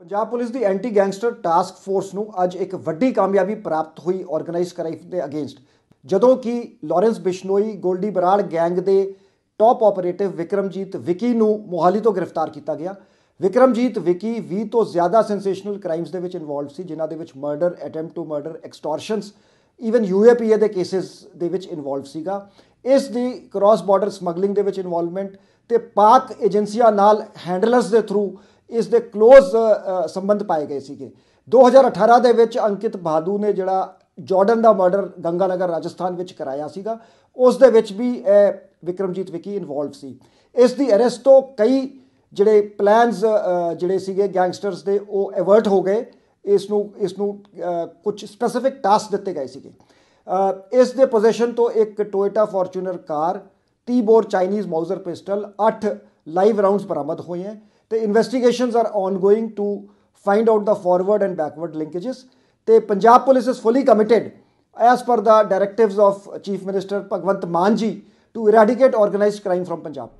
Punjab police ਦੀ anti gangster task force ਨੂੰ ਅੱਜ ਇੱਕ ਵੱਡੀ ਕਾਮਯਾਬੀ ਪ੍ਰਾਪਤ ਹੋਈ ਆਰਗੇਨਾਈਜ਼ ਕ੍ਰਾਈਮ ਦੇ ਅਗੇਂਸਟ ਜਦੋਂ ਕਿ ਲਾਰੈਂਸ ਬਿਸ਼ਨੋਈ ਗੋਲਡੀ ਬਰਾੜ ਗੈਂਗ ਦੇ ਟਾਪ ਆਪਰੇਟਿਵ ਵਿਕਰਮਜੀਤ ਵਿਕੀ ਨੂੰ ਮੋਹਾਲੀ ਤੋਂ ਗ੍ਰਿਫਤਾਰ ਕੀਤਾ ਗਿਆ ਵਿਕਰਮਜੀਤ ਵਿਕੀ 20 ਤੋਂ ਜ਼ਿਆਦਾ ਸੈਂਸੇਸ਼ਨਲ ਕ੍ਰਾਈਮਸ ਦੇ ਵਿੱਚ ਇਨਵੋਲਵ ਸੀ ਜਿਨ੍ਹਾਂ ਦੇ ਵਿੱਚ murder attempt to murder extortions even UAPA ਦੇ ਕੇਸਿਸ ਦੇ ਵਿੱਚ ਇਨਵੋਲਵ ਸੀਗਾ ਇਸ ਦੀ ਕ੍ਰਾਸ ਬਾਰਡਰ ਸਮਗਲਿੰਗ ਦੇ ਵਿੱਚ ਇਨਵੋਲਵਮੈਂਟ ਤੇ ਪਾਕ ਏਜੰਸੀਆਂ ਨਾਲ ਹੈਂਡਲਰਸ ਦੇ ਥਰੂ ਇਸ ਦੇ ক্লোਜ਼ ਸੰਬੰਧ ਪਾਏ ਗਏ ਸੀਗੇ 2018 ਦੇ ਵਿੱਚ ਅੰਕਿਤ ਬਾਦੂ ਨੇ ਜਿਹੜਾ ਜਾਰਡਨ ਦਾ ਮਰਡਰ ਗੰਗਾਨਗਰ ਰਾਜਸਥਾਨ ਵਿੱਚ ਕਰਾਇਆ ਸੀਗਾ ਉਸ ਦੇ ਵਿੱਚ ਵੀ ਇਹ ਵਿਕਰਮਜੀਤ ਵਿਕੀ ਇਨਵੋਲਵ ਸੀ ਇਸ ਦੀ ਅਰੈਸਟ ਤੋਂ ਕਈ ਜਿਹੜੇ ਪਲਾਨਸ ਜਿਹੜੇ ਸੀਗੇ ਗੈਂਗਸਟਰਸ ਦੇ ਉਹ ਐਵਰਟ ਹੋ ਗਏ ਇਸ ਨੂੰ ਇਸ ਨੂੰ ਕੁਝ ਸਪੈਸਿਫਿਕ ਟਾਸਕ ਦਿੱਤੇ ਗਏ ਸੀਗੇ ਇਸ ਦੇ ਪੋਜੀਸ਼ਨ ਤੋਂ ਇੱਕ Toyota Fortuner car 30 bore Chinese Mauser pistol 8 live rounds ਬਰਾਮਦ ਹੋਏ ਹਨ ਤੇ investigations are ongoing to find out the forward and backward linkages. The Punjab police is fully committed as per the directives of Chief Minister Bhagwant Manji to eradicate organized crime from Punjab.